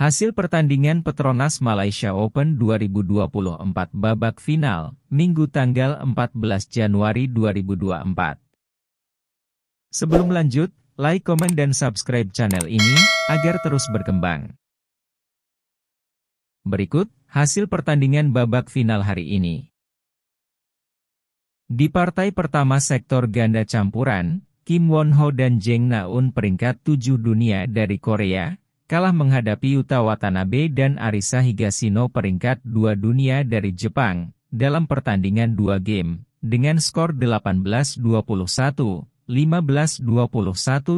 Hasil pertandingan Petronas Malaysia Open 2024 babak final, Minggu tanggal 14 Januari 2024. Sebelum lanjut, like, komen, dan subscribe channel ini, agar terus berkembang. Berikut, hasil pertandingan babak final hari ini. Di partai pertama sektor ganda campuran, Kim Won Ho dan Jeng Naun peringkat 7 dunia dari Korea, kalah menghadapi Yuta Watanabe dan Arisa Higashino peringkat dua dunia dari Jepang, dalam pertandingan dua game, dengan skor 18-21, 15-21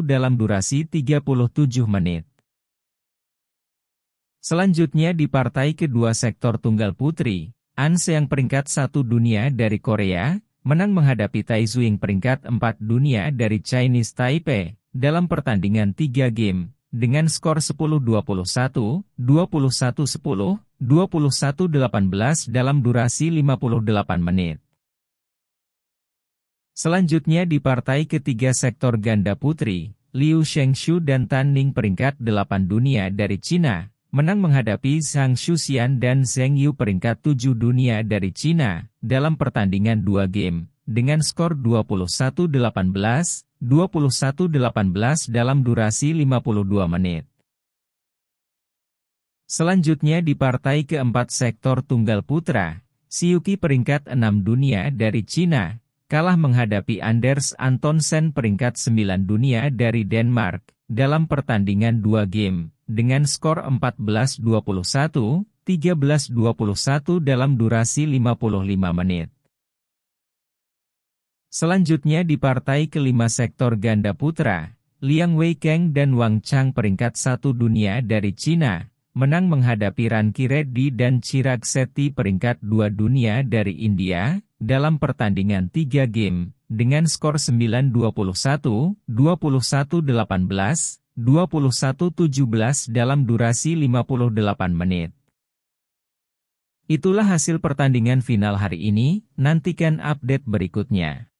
dalam durasi 37 menit. Selanjutnya di partai kedua sektor tunggal putri, Anse yang peringkat satu dunia dari Korea, menang menghadapi Tai Zuing peringkat 4 dunia dari Chinese Taipei, dalam pertandingan 3 game, dengan skor 10-21, 21-10, 21-18 dalam durasi 58 menit. Selanjutnya di partai ketiga sektor ganda putri, Liu Shengshu dan Tan Ning peringkat 8 dunia dari Cina, menang menghadapi Zhang Shuxian dan Zheng Yu peringkat 7 dunia dari Cina, dalam pertandingan dua game, dengan skor 21-18, 21.18 dalam durasi 52 menit. Selanjutnya di partai keempat sektor tunggal putra, Siyuki peringkat 6 dunia dari Cina, kalah menghadapi Anders Antonsen peringkat 9 dunia dari Denmark, dalam pertandingan 2 game, dengan skor 14-21, 13-21 dalam durasi 55 menit. Selanjutnya di partai kelima sektor ganda putra, Liang Weikeng dan Wang Chang peringkat satu dunia dari China menang menghadapi Ranki Reddy dan Chirag Seti peringkat dua dunia dari India, dalam pertandingan tiga game, dengan skor 9-21, 21-18, 21-17 dalam durasi 58 menit. Itulah hasil pertandingan final hari ini, nantikan update berikutnya.